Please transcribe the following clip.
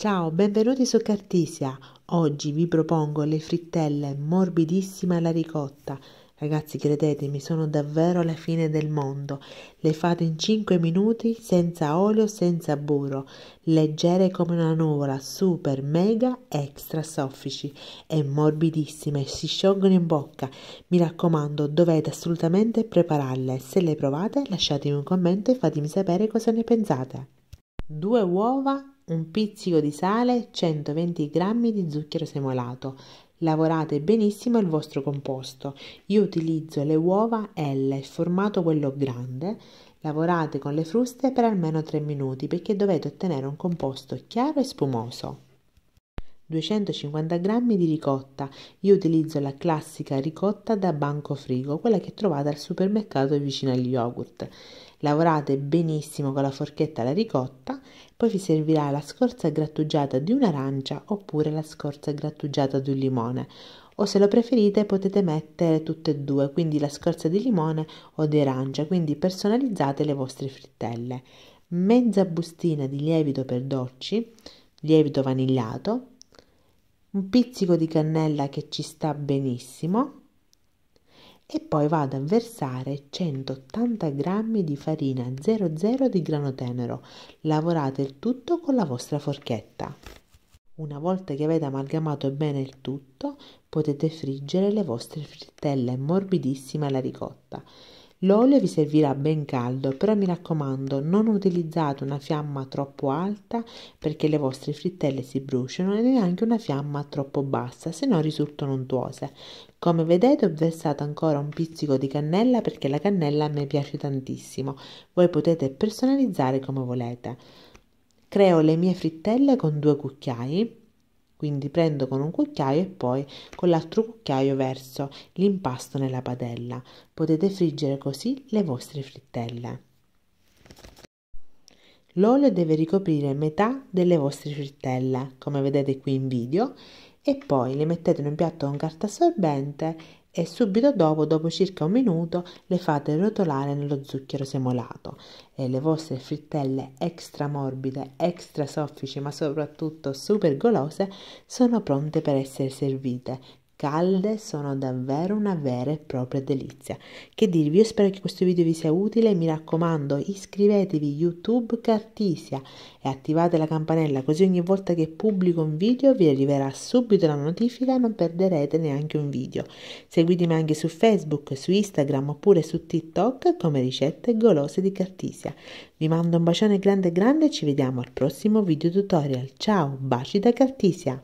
Ciao, benvenuti su Cartisia. Oggi vi propongo le frittelle morbidissime alla ricotta. Ragazzi, credetemi, sono davvero la fine del mondo. Le fate in 5 minuti, senza olio, senza burro, leggere come una nuvola, super, mega, extra soffici e morbidissime, si sciolgono in bocca. Mi raccomando, dovete assolutamente prepararle. Se le provate, lasciatemi un commento e fatemi sapere cosa ne pensate. Due uova un pizzico di sale, 120 g di zucchero semolato. Lavorate benissimo il vostro composto. Io utilizzo le uova L, il formato quello grande. Lavorate con le fruste per almeno 3 minuti perché dovete ottenere un composto chiaro e spumoso. 250 g di ricotta. Io utilizzo la classica ricotta da banco frigo, quella che trovate al supermercato vicino agli yogurt. Lavorate benissimo con la forchetta la ricotta, poi vi servirà la scorza grattugiata di un'arancia oppure la scorza grattugiata di un limone. O se lo preferite potete mettere tutte e due, quindi la scorza di limone o di arancia, quindi personalizzate le vostre frittelle. Mezza bustina di lievito per dolci, lievito vanigliato, un pizzico di cannella che ci sta benissimo e poi vado a versare 180 g di farina 00 di grano tenero. Lavorate il tutto con la vostra forchetta. Una volta che avete amalgamato bene il tutto, potete friggere le vostre frittelle morbidissime alla ricotta. L'olio vi servirà ben caldo, però mi raccomando non utilizzate una fiamma troppo alta perché le vostre frittelle si bruciano e neanche una fiamma troppo bassa, se no risultano untuose. Come vedete ho versato ancora un pizzico di cannella perché la cannella a me piace tantissimo, voi potete personalizzare come volete. Creo le mie frittelle con due cucchiai quindi prendo con un cucchiaio e poi con l'altro cucchiaio verso l'impasto nella padella. Potete friggere così le vostre frittelle. L'olio deve ricoprire metà delle vostre frittelle, come vedete qui in video, e poi le mettete in un piatto con carta assorbente e subito dopo, dopo circa un minuto, le fate rotolare nello zucchero semolato e le vostre frittelle extra morbide, extra soffici ma soprattutto super golose sono pronte per essere servite calde sono davvero una vera e propria delizia. Che dirvi, io spero che questo video vi sia utile, mi raccomando iscrivetevi a YouTube Cartisia e attivate la campanella così ogni volta che pubblico un video vi arriverà subito la notifica e non perderete neanche un video. Seguitemi anche su Facebook, su Instagram oppure su TikTok come ricette golose di Cartisia. Vi mando un bacione grande grande e ci vediamo al prossimo video tutorial. Ciao, baci da Cartisia!